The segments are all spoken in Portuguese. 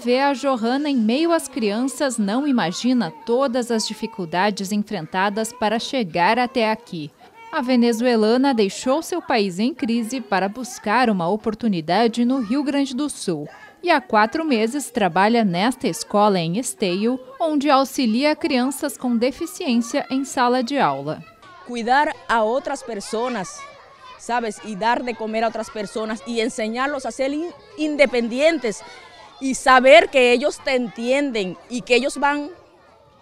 Quem vê a Johanna em meio às crianças não imagina todas as dificuldades enfrentadas para chegar até aqui. A venezuelana deixou seu país em crise para buscar uma oportunidade no Rio Grande do Sul e há quatro meses trabalha nesta escola em Esteio, onde auxilia crianças com deficiência em sala de aula. Cuidar a outras pessoas, sabes, e dar de comer a outras pessoas e ensiná-los a serem independentes y saber que ellos te entienden y que ellos van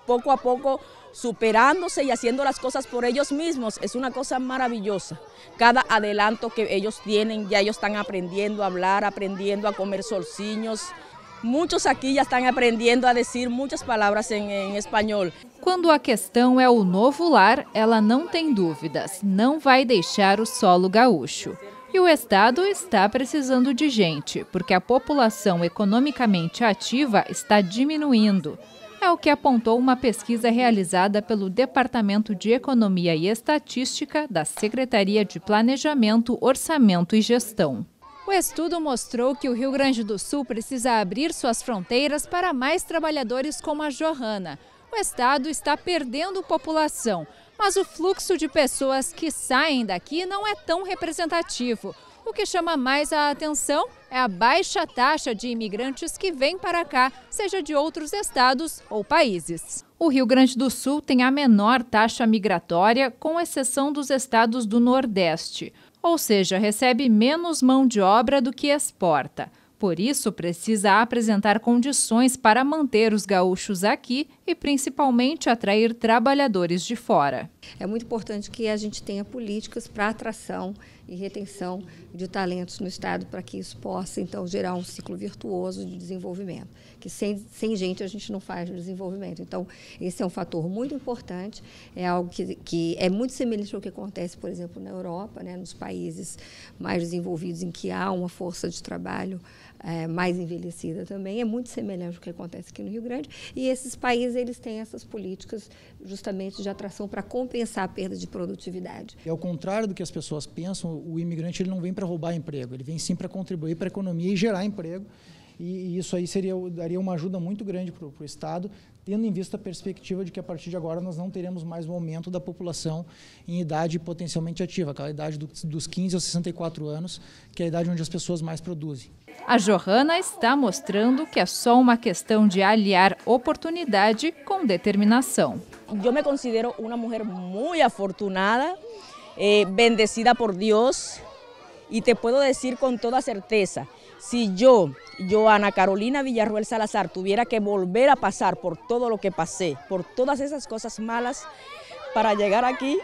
poco a poco superándose y haciendo las cosas por ellos mismos es una cosa maravillosa. Cada adelanto que ellos tienen, ya ellos están aprendiendo a hablar, aprendiendo a comer solciños. Muchos aquí ya están aprendiendo a decir muchas palabras en español. espanhol. Quando a questão é o novo lar, ela não tem dúvidas, não vai deixar o solo gaúcho. E o Estado está precisando de gente, porque a população economicamente ativa está diminuindo. É o que apontou uma pesquisa realizada pelo Departamento de Economia e Estatística da Secretaria de Planejamento, Orçamento e Gestão. O estudo mostrou que o Rio Grande do Sul precisa abrir suas fronteiras para mais trabalhadores como a Johanna. O estado está perdendo população, mas o fluxo de pessoas que saem daqui não é tão representativo. O que chama mais a atenção é a baixa taxa de imigrantes que vêm para cá, seja de outros estados ou países. O Rio Grande do Sul tem a menor taxa migratória, com exceção dos estados do Nordeste, ou seja, recebe menos mão de obra do que exporta. Por isso, precisa apresentar condições para manter os gaúchos aqui e principalmente atrair trabalhadores de fora. É muito importante que a gente tenha políticas para atração e retenção de talentos no Estado para que isso possa, então, gerar um ciclo virtuoso de desenvolvimento. Que sem, sem gente a gente não faz desenvolvimento. Então, esse é um fator muito importante, é algo que, que é muito semelhante ao que acontece, por exemplo, na Europa, né, nos países mais desenvolvidos, em que há uma força de trabalho é, mais envelhecida também, é muito semelhante ao que acontece aqui no Rio Grande. E esses países eles têm essas políticas justamente de atração para compensar a perda de produtividade. É ao contrário do que as pessoas pensam, o imigrante ele não vem para roubar emprego, ele vem sim para contribuir para a economia e gerar emprego. E, isso aí seria, daria uma ajuda muito grande para o Estado, tendo em vista a perspectiva de que a partir de agora nós não teremos mais o um aumento da população em idade potencialmente ativa, aquela idade do, dos 15 aos 64 anos, que é a idade onde as pessoas mais produzem. A Johanna está mostrando que é só uma questão de aliar oportunidade com determinação. Eu me considero uma mulher muito afortunada, eh, bendecida por Deus, e te puedo dizer com toda certeza, se eu, Joana Carolina Villarruel Salazar, tuviera que volver a passar por todo o que passei, por todas essas coisas malas, para chegar aqui,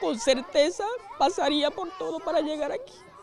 com certeza passaria por tudo para chegar aqui.